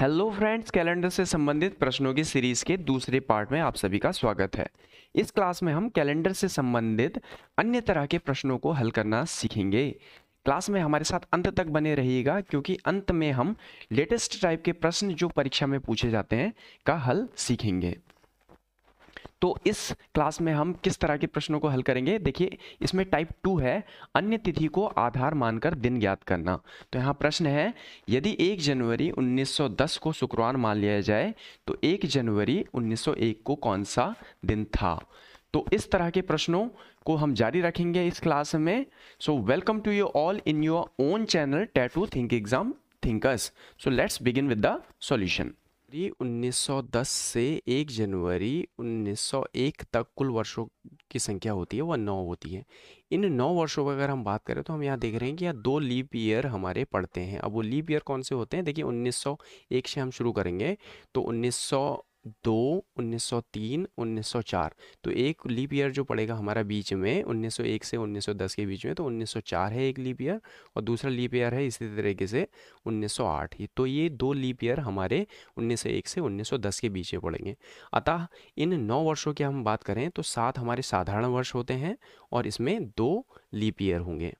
hello friends calendar से संबंधित प्रश्नों की सीरीज के दूसरे पार्ट में आप सभी का स्वागत है इस क्लास में हम कैलेंडर से संबंधित अन्य तरह के प्रश्नों को हल करना सीखेंगे क्लास में हमारे साथ अंत तक बने रहिएगा क्योंकि अंत में हम लेटेस्ट टाइप के प्रश्न जो परीक्षा में पूछे जाते हैं का हल सीखेंगे तो इस क्लास में हम किस तरह के प्रश्नों को हल करेंगे देखिए इसमें टाइप टू है अन्य तिथि को आधार मानकर दिन ज्ञात करना तो यहाँ प्रश्न है यदि एक जनवरी 1910 को शुक्रवार मान लिया जाए तो एक जनवरी 1901 को कौन सा दिन था तो इस तरह के प्रश्नों को हम जारी रखेंगे इस क्लास में so welcome to you all in your own channel tattoo think exam thinkers so let's begin with the solution January 1910 से 1 जनवरी 1901 तक कुल वर्षों की संख्या होती है वह नौ होती है इन नौ वर्षों की अगर हम बात करें तो हम यहाँ देख रहे हैं कि यहाँ दो लीप ईयर हमारे पड़ते हैं अब वो लीप ईयर कौन से होते हैं देखिए 1901 से हम शुरू करेंगे तो दो 1903 1904 तो एक लीप ईयर जो पड़ेगा हमारा बीच में 1901 से 1910 के बीच में तो 1904 है एक लीप ईयर और दूसरा लीप ईयर है इसी तरीके से 1908 ये तो ये दो लीप ईयर हमारे 1901 से 1910 के बीच में पड़ेंगे अतः इन नौ वर्षों की हम बात करें तो सात हमारे साधारण वर्ष होते हैं और इसमें दो लीप ईयर होंगे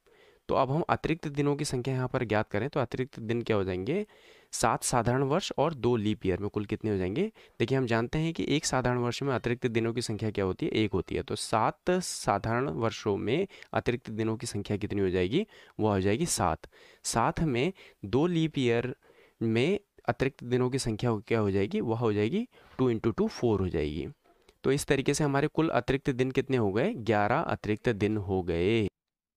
तो अब हम अतिरिक्त दिनों की संख्या यहाँ पर ज्ञात करें तो अतिरिक्त दिन क्या हो जाएंगे सात साधारण वर्ष और दो लीप ईयर में कुल कितने हो जाएंगे देखिए हम जानते हैं कि एक साधारण वर्ष में अतिरिक्त दिनों की संख्या क्या होती है एक होती है तो सात साधारण वर्षों में अतिरिक्त दिनों की संख्या कितनी हो जाएगी वह हो जाएगी सात साथ में दो लीप ईयर में अतिरिक्त दिनों की संख्या क्या हो जाएगी वह हो जाएगी टू इंटू टू फोर हो जाएगी तो इस तरीके से हमारे कुल अतिरिक्त दिन कितने हो गए ग्यारह अतिरिक्त दिन हो गए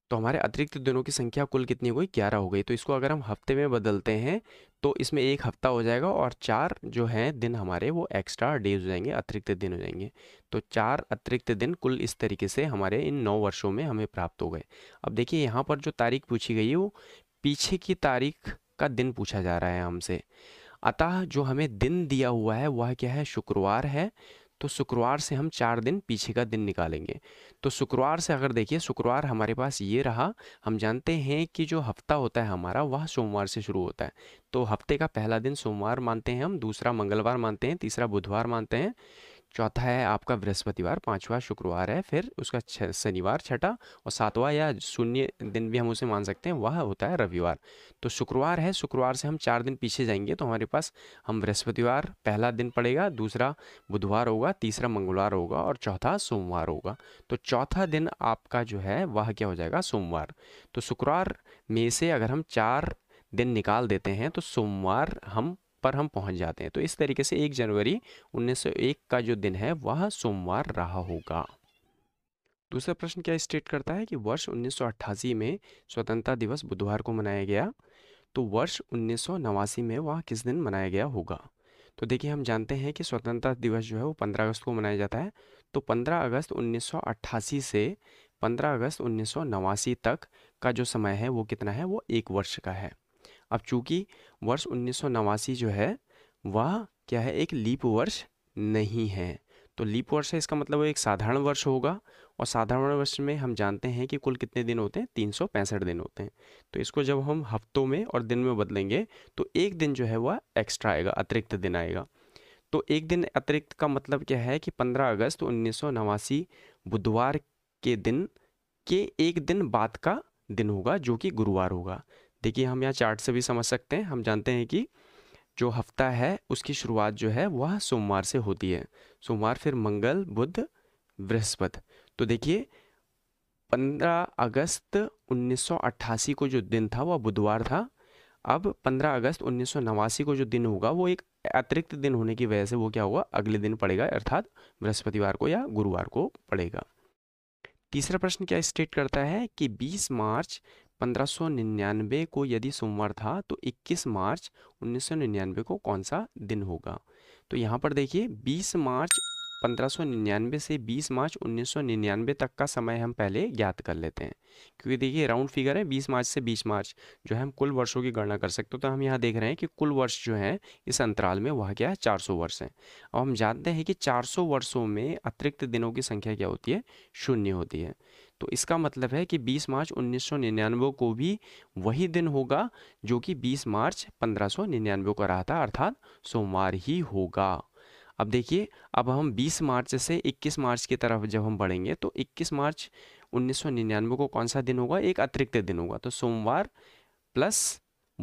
तो हमारे अतिरिक्त दिनों की संख्या कुल कितनी हो गई ग्यारह हो गई तो इसको अगर हम हफ्ते में बदलते हैं तो इसमें एक हफ्ता हो जाएगा और चार जो हैं दिन हमारे वो एक्स्ट्रा डेज हो जाएंगे अतिरिक्त दिन हो जाएंगे तो चार अतिरिक्त दिन कुल इस तरीके से हमारे इन नौ वर्षों में हमें प्राप्त हो गए अब देखिए यहाँ पर जो तारीख पूछी गई है वो पीछे की तारीख का दिन पूछा जा रहा है हमसे अतः जो हमें दिन दिया हुआ है वह क्या है शुक्रवार है तो शुक्रवार से हम चार दिन पीछे का दिन निकालेंगे तो शुक्रवार से अगर देखिए शुक्रवार हमारे पास ये रहा हम जानते हैं कि जो हफ्ता होता है हमारा वह सोमवार से शुरू होता है तो हफ्ते का पहला दिन सोमवार मानते हैं हम दूसरा मंगलवार मानते हैं तीसरा बुधवार मानते हैं चौथा है आपका बृहस्पतिवार पांचवा शुक्रवार है फिर उसका शनिवार छठा और सातवां या शून्य दिन भी हम उसे मान सकते हैं वह होता है रविवार तो शुक्रवार है शुक्रवार से हम चार दिन पीछे जाएंगे तो हमारे पास हम बृहस्पतिवार पहला दिन पड़ेगा दूसरा बुधवार होगा तीसरा मंगलवार होगा और चौथा सोमवार होगा तो चौथा दिन आपका जो है वह क्या हो जाएगा सोमवार तो शुक्रवार में से अगर हम चार दिन निकाल देते हैं तो सोमवार हम पर हम पहुंच जाते हैं तो इस तरीके से एक जनवरी 1901 का जो दिन है वह सोमवार रहा होगा दूसरा प्रश्न क्या स्टेट करता है कि वर्ष उन्नीस में स्वतंत्रता दिवस बुधवार को मनाया गया तो वर्ष उन्नीस में वह किस दिन मनाया गया होगा तो देखिए हम जानते हैं कि स्वतंत्रता दिवस जो है वो 15 अगस्त को मनाया जाता है तो 15 अगस्त 1988 से 15 अगस्त उन्नीस तक का जो समय है वो कितना है वो एक वर्ष का है अब चूंकि वर्ष उन्नीस जो है वह क्या है एक लीप वर्ष नहीं है तो लीप वर्ष है इसका मतलब एक साधारण वर्ष होगा और साधारण वर्ष में हम जानते हैं कि कुल कितने दिन होते हैं तीन दिन होते हैं तो इसको जब हम हफ्तों में और दिन में बदलेंगे तो एक दिन जो है वह एक्स्ट्रा आएगा अतिरिक्त दिन आएगा तो एक दिन अतिरिक्त का मतलब क्या है कि 15 अगस्त उन्नीस बुधवार के दिन के एक दिन बाद का दिन होगा जो कि गुरुवार होगा देखिए हम यहाँ चार्ट से भी समझ सकते हैं हम जानते हैं कि जो हफ्ता है उसकी शुरुआत जो है वह सोमवार से होती है सोमवार फिर मंगल बुध बृहस्पति तो देखिए 15 अगस्त 1988 को जो दिन था वह बुधवार था अब 15 अगस्त उन्नीस को जो दिन होगा वो एक अतिरिक्त दिन होने की वजह से वो क्या होगा अगले दिन पड़ेगा अर्थात बृहस्पतिवार को या गुरुवार को पड़ेगा तीसरा प्रश्न क्या स्टेट करता है कि 20 मार्च 1599 को यदि सोमवार था तो 21 मार्च 1999 को कौन सा दिन होगा तो यहाँ पर देखिए 20 मार्च 1599 से 20 मार्च 1999 तक का समय हम पहले ज्ञात कर लेते हैं क्योंकि देखिए राउंड फिगर है 20 मार्च से 20 मार्च जो है हम कुल वर्षों की गणना कर सकते हो तो हम यहाँ देख रहे हैं कि कुल वर्ष जो है इस अंतराल में वह क्या है चार वर्ष हैं अब हम जानते हैं कि 400 वर्षों में अतिरिक्त दिनों की संख्या क्या होती है शून्य होती है तो इसका मतलब है कि 20 मार्च 1999 को भी वही दिन होगा जो कि 20 मार्च 1599 का रहा था अर्थात सोमवार ही होगा अब देखिए अब हम 20 मार्च से 21 मार्च की तरफ जब हम बढ़ेंगे तो 21 मार्च 1999 को कौन सा दिन होगा एक अतिरिक्त दिन होगा तो सोमवार प्लस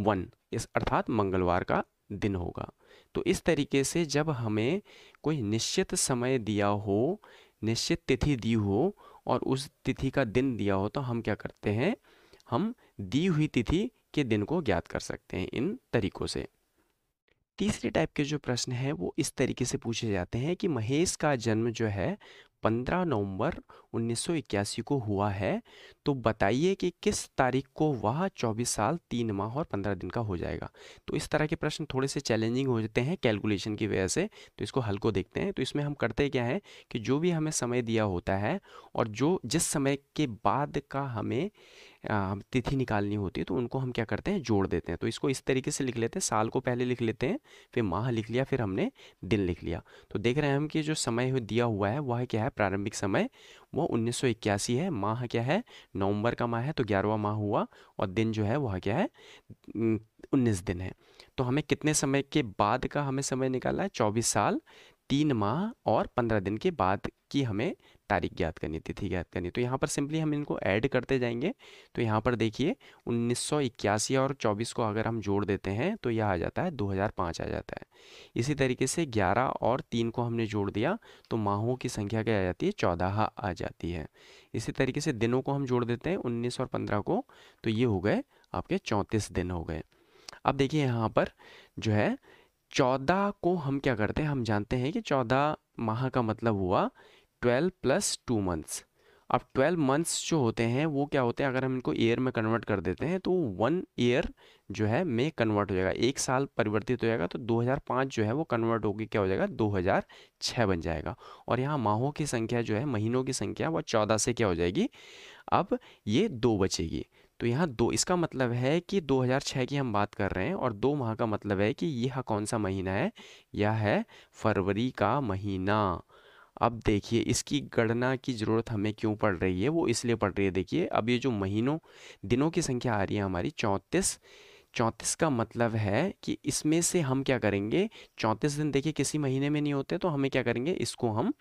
वन इस अर्थात मंगलवार का दिन होगा तो इस तरीके से जब हमें कोई निश्चित समय दिया हो निश्चित तिथि दी हो और उस तिथि का दिन दिया हो तो हम क्या करते हैं हम दी हुई तिथि के दिन को ज्ञात कर सकते हैं इन तरीकों से तीसरे टाइप के जो प्रश्न हैं वो इस तरीके से पूछे जाते हैं कि महेश का जन्म जो है 15 नवंबर 1981 को हुआ है तो बताइए कि किस तारीख को वह 24 साल तीन माह और 15 दिन का हो जाएगा तो इस तरह के प्रश्न थोड़े से चैलेंजिंग हो जाते हैं कैलकुलेशन की वजह से तो इसको हल को देखते हैं तो इसमें हम करते क्या है कि जो भी हमें समय दिया होता है और जो जिस समय के बाद का हमें तिथि निकालनी होती है तो उनको हम क्या करते हैं जोड़ देते हैं तो इसको इस तरीके से लिख लेते हैं साल को पहले लिख लेते हैं फिर माह लिख लिया फिर हमने दिन लिख लिया तो देख रहे हैं हम कि जो समय दिया हुआ है वह क्या है है प्रारंभिक समय वो उन्नीस है माह क्या है नवंबर का माह है तो ग्यारहवा माह हुआ और दिन जो है वह क्या है उन्नीस दिन है तो हमें कितने समय के बाद का हमें समय निकाला है चौबीस साल तीन माह और पंद्रह दिन के बाद की हमें तारीख ज्ञात करनी तिथि ज्ञात करनी तो यहाँ पर सिंपली हम इनको ऐड करते जाएंगे तो यहाँ पर देखिए 1981 और 24 को अगर हम जोड़ देते हैं तो यह आ जाता है 2005 आ जाता है इसी तरीके से 11 और 3 को हमने जोड़ दिया तो माहों की संख्या क्या आ जाती है चौदह आ जाती है इसी तरीके से दिनों को हम जोड़ देते हैं उन्नीस और पंद्रह को तो ये हो गए आपके चौंतीस दिन हो गए अब देखिए यहाँ पर जो है चौदह को हम क्या करते हैं हम जानते हैं कि चौदह माह का मतलब हुआ ट्वेल्व प्लस टू मंथ्स अब ट्वेल्व मंथ्स जो होते हैं वो क्या होते हैं अगर हम इनको ईयर में कन्वर्ट कर देते हैं तो वन ईयर जो है में कन्वर्ट हो जाएगा एक साल परिवर्तित हो जाएगा तो 2005 जो है वो कन्वर्ट होकर क्या हो जाएगा 2006 बन जाएगा और यहाँ माहों की संख्या जो है महीनों की संख्या वह चौदह से क्या हो जाएगी अब ये दो बचेगी तो यहाँ दो इसका मतलब है कि 2006 की हम बात कर रहे हैं और दो माह का मतलब है कि यह कौन सा महीना है यह है फरवरी का महीना अब देखिए इसकी गणना की ज़रूरत हमें क्यों पड़ रही है वो इसलिए पड़ रही है देखिए अब ये जो महीनों दिनों की संख्या आ रही है हमारी चौंतीस चौंतीस का मतलब है कि इसमें से हम क्या करेंगे चौंतीस दिन देखिए किसी महीने में नहीं होते तो हमें क्या करेंगे इसको हम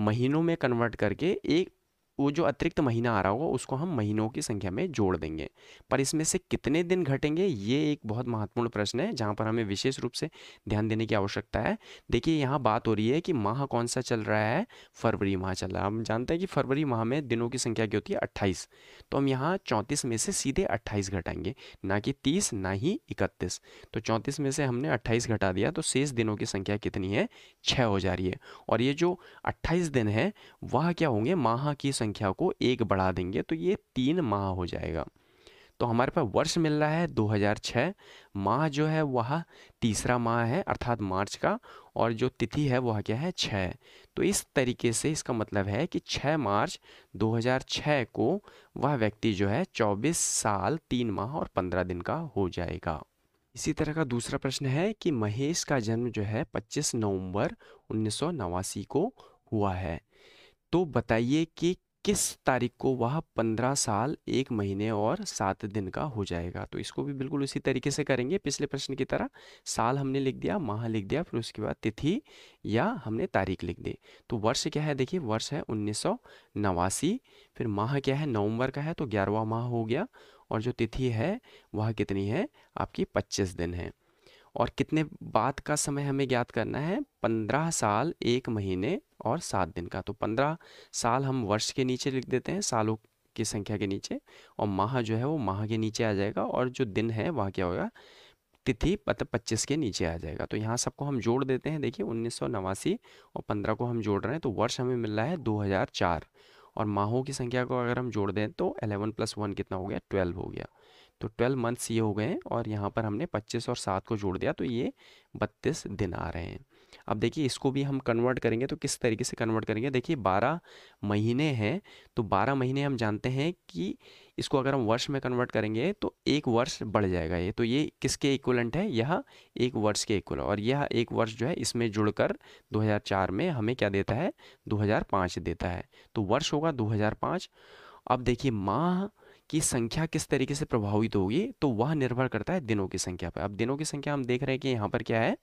महीनों में कन्वर्ट करके एक वो जो अतिरिक्त महीना आ रहा होगा उसको हम महीनों की संख्या में जोड़ देंगे पर इसमें से कितने दिन घटेंगे ये एक बहुत महत्वपूर्ण प्रश्न है जहाँ पर हमें विशेष रूप से ध्यान देने की आवश्यकता है देखिए यहाँ बात हो रही है कि माह कौन सा चल रहा है फरवरी माह चल रहा है हम जानते हैं कि फरवरी माह में दिनों की संख्या क्या होती है अट्ठाईस तो हम यहाँ चौंतीस में से सीधे अट्ठाईस घटाएंगे ना कि तीस ना ही इकतीस तो चौंतीस में से हमने अट्ठाईस घटा दिया तो शेष दिनों की संख्या कितनी है छः हो जा रही है और ये जो अट्ठाईस दिन है वह क्या होंगे माह की संख्या संख्या को एक बढ़ा देंगे तो ये तीन माह हो जाएगा तो हमारे पास वर्ष मिल रहा है 2006 माह जो है वह तीसरा माह है अर्थात मार्च का और जो तिथि है वह क्या है छः तो इस तरीके से इसका मतलब है कि 6 मार्च 2006 को वह व्यक्ति जो है 24 साल तीन माह और 15 दिन का हो जाएगा इसी तरह का दूसरा प्रश्न है कि महेश का जन्म जो है 25 नवंबर उन्नीस को हुआ है तो बताइए कि किस तारीख को वह पंद्रह साल एक महीने और सात दिन का हो जाएगा तो इसको भी बिल्कुल उसी तरीके से करेंगे पिछले प्रश्न की तरह साल हमने लिख दिया माह लिख दिया फिर उसके बाद तिथि या हमने तारीख लिख दी तो वर्ष क्या है देखिए वर्ष है उन्नीस नवासी फिर माह क्या है नवंबर का है तो ग्यारहवा माह हो गया और जो तिथि है वह कितनी है आपकी पच्चीस दिन है और कितने बाद का समय हमें ज्ञात करना है पंद्रह साल एक महीने और सात दिन का तो पंद्रह साल हम वर्ष के नीचे लिख देते हैं सालों की संख्या के नीचे और माह जो है वो माह के नीचे आ जाएगा और जो दिन है वहाँ क्या होगा तिथि मतलब पच्चीस के नीचे आ जाएगा तो यहाँ सबको हम जोड़ देते हैं देखिए उन्नीस और पंद्रह को हम जोड़ रहे हैं तो वर्ष हमें मिल रहा है दो और माहों की संख्या को अगर हम जोड़ दें तो एलेवन प्लस वन कितना हो गया ट्वेल्व हो गया तो ट्वेल्व मंथ्स ये हो गए हैं और यहाँ पर हमने पच्चीस और सात को जोड़ दिया तो ये बत्तीस दिन आ रहे हैं अब देखिए इसको भी हम कन्वर्ट करेंगे तो किस तरीके से कन्वर्ट करेंगे देखिए बारह महीने हैं तो बारह महीने हम जानते हैं कि इसको अगर हम वर्ष में कन्वर्ट करेंगे तो एक वर्ष बढ़ जाएगा ये तो ये किसके इक्वलेंट है यह एक वर्ष के इक्वल और यह एक वर्ष जो है इसमें जुड़कर 2004 में हमें क्या देता है 2005 देता है तो वर्ष होगा 2005 अब देखिए माह की संख्या किस तरीके से प्रभावित होगी तो वह निर्भर करता है दिनों की संख्या पर अब दिनों की संख्या हम देख रहे हैं कि यहाँ पर क्या है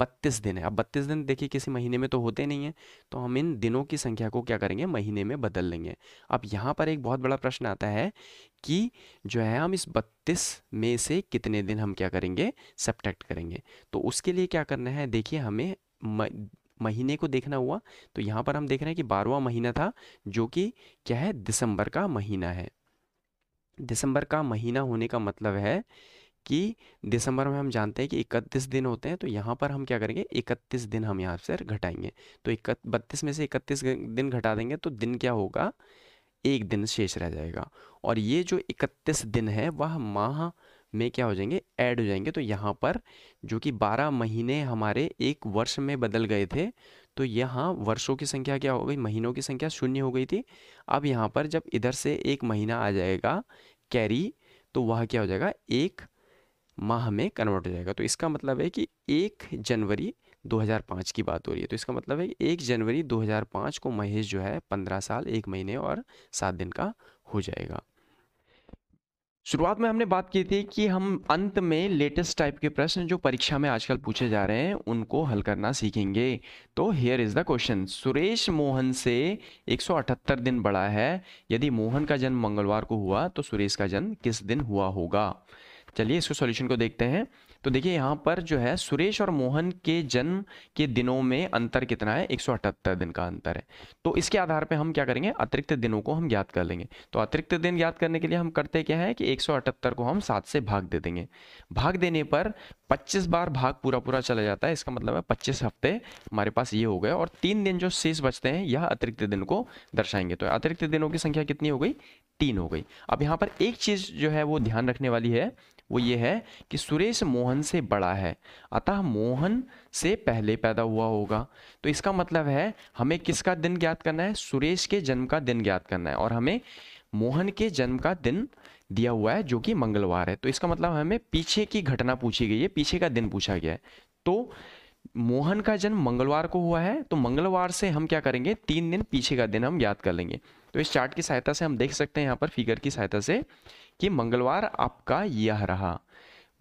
बत्तीस दिन है अब बत्तीस दिन देखिए किसी महीने में तो होते नहीं हैं तो हम इन दिनों की संख्या को क्या करेंगे महीने में बदल लेंगे अब यहाँ पर एक बहुत बड़ा प्रश्न आता है कि जो है हम इस बत्तीस में से कितने दिन हम क्या करेंगे सब्टेक्ट करेंगे तो उसके लिए क्या करना है देखिए हमें महीने को देखना हुआ तो यहाँ पर हम देख रहे हैं कि बारहवा महीना था जो कि क्या है दिसंबर का महीना है दिसंबर का महीना होने का मतलब है कि दिसंबर में हम जानते हैं कि इकतीस दिन होते हैं तो यहाँ पर हम क्या करेंगे इकतीस दिन हम यहाँ से घटाएंगे तो इक बत्तीस में से इकतीस दिन घटा देंगे तो दिन क्या होगा एक दिन शेष रह जाएगा और ये जो इकतीस दिन है वह माह में क्या हो जाएंगे ऐड हो जाएंगे तो यहाँ पर जो कि बारह महीने हमारे एक वर्ष में बदल गए थे तो यहाँ वर्षों की संख्या क्या हो गई महीनों की संख्या शून्य हो गई थी अब यहाँ पर जब इधर से एक महीना आ जाएगा कैरी तो वह क्या हो जाएगा एक माह में कन्वर्ट हो जाएगा तो इसका मतलब है कि एक जनवरी 2005 की बात हो रही है तो इसका मतलब है कि एक जनवरी 2005 को महेश जो है पंद्रह साल एक महीने और सात दिन का हो जाएगा शुरुआत में हमने बात की थी कि हम अंत में लेटेस्ट टाइप के प्रश्न जो परीक्षा में आजकल पूछे जा रहे हैं उनको हल करना सीखेंगे तो here is the question Suresh Mohan से 178 दिन बड़ा है यदि मोहन का जन्म मंगलवार को हुआ तो सुरेश का जन्म किस दिन हुआ होगा चलिए इसको सॉल्यूशन को देखते हैं तो देखिए यहाँ पर जो है सुरेश और मोहन के जन्म के दिनों में अंतर कितना है एक दिन का अंतर है तो इसके आधार पे हम क्या करेंगे अतिरिक्त दिनों को हम ज्ञात कर लेंगे तो अतिरिक्त दिन ज्ञात करने के लिए हम करते क्या है कि एक को हम सात से भाग दे देंगे भाग देने पर 25 बार भाग पूरा पूरा चला जाता है इसका मतलब है पच्चीस हफ्ते हमारे पास ये हो गए और तीन दिन जो शेष बचते हैं यह अतिरिक्त दिन को दर्शाएंगे तो अतिरिक्त दिनों की संख्या कितनी हो गई तीन हो गई अब यहाँ पर एक चीज़ जो है वो ध्यान रखने वाली है वो ये है कि सुरेश मोहन से बड़ा है अतः मोहन से पहले पैदा हुआ होगा तो इसका मतलब है हमें किसका दिन ज्ञात करना है सुरेश के जन्म का दिन ज्ञात करना है और हमें मोहन के जन्म का दिन दिया हुआ है जो कि मंगलवार है तो इसका मतलब हमें पीछे की घटना पूछी गई है पीछे का दिन पूछा गया है तो मोहन का जन्म मंगलवार को हुआ है तो मंगलवार से हम क्या करेंगे तीन दिन पीछे का दिन हम याद कर लेंगे तो इस चार्ट की सहायता से हम देख सकते हैं यहाँ पर फिगर की सहायता से कि मंगलवार आपका यह रहा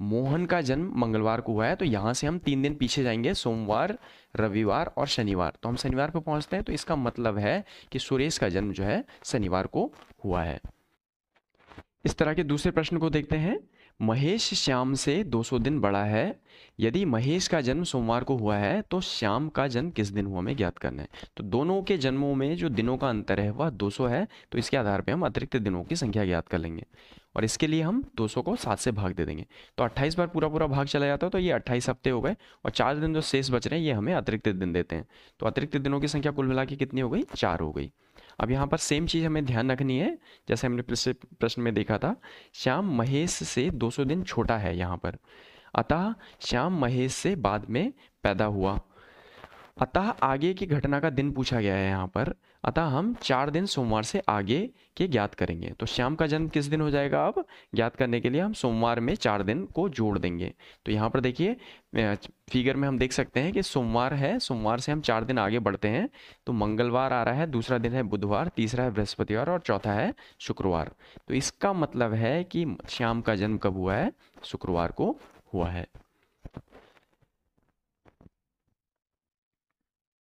मोहन का जन्म मंगलवार को हुआ है तो यहाँ से हम तीन दिन पीछे जाएंगे सोमवार रविवार और शनिवार तो हम शनिवार पर पहुँचते हैं तो इसका मतलब है कि सुरेश का जन्म जो है शनिवार को हुआ है इस तरह के दूसरे प्रश्न को देखते हैं महेश श्याम से 200 दिन बड़ा है यदि महेश का जन्म सोमवार को हुआ है तो श्याम का जन्म किस दिन हुआ हमें ज्ञात करना है तो दोनों के जन्मों में जो दिनों का अंतर है वह 200 है तो इसके आधार पर हम अतिरिक्त दिनों की संख्या ज्ञात कर लेंगे और इसके लिए हम 200 को सात से भाग दे देंगे तो 28 बार पूरा पूरा भाग चला जाता है तो ये 28 हफ्ते हो गए और चार दिन जो शेष बच रहे हैं ये हमें अतिरिक्त दिन देते हैं तो अतिरिक्त दिनों की संख्या कुल मिला कितनी हो गई चार हो गई अब यहाँ पर सेम चीज़ हमें ध्यान रखनी है जैसे हमने पिछले प्रश्न में देखा था श्याम महेश से दो दिन छोटा है यहाँ पर अतः श्याम महेश से बाद में पैदा हुआ अतः आगे की घटना का दिन पूछा गया है यहाँ पर अतः हम चार दिन सोमवार से आगे के ज्ञात करेंगे तो श्याम का जन्म किस दिन हो जाएगा अब ज्ञात करने के लिए हम सोमवार में चार दिन को जोड़ देंगे तो यहाँ पर देखिए फिगर में हम देख सकते हैं कि सोमवार है सोमवार से हम चार दिन आगे बढ़ते हैं तो मंगलवार आ रहा है दूसरा दिन है बुधवार तीसरा है बृहस्पतिवार और चौथा है शुक्रवार तो इसका मतलब है कि श्याम का जन्म कब हुआ है शुक्रवार को हुआ है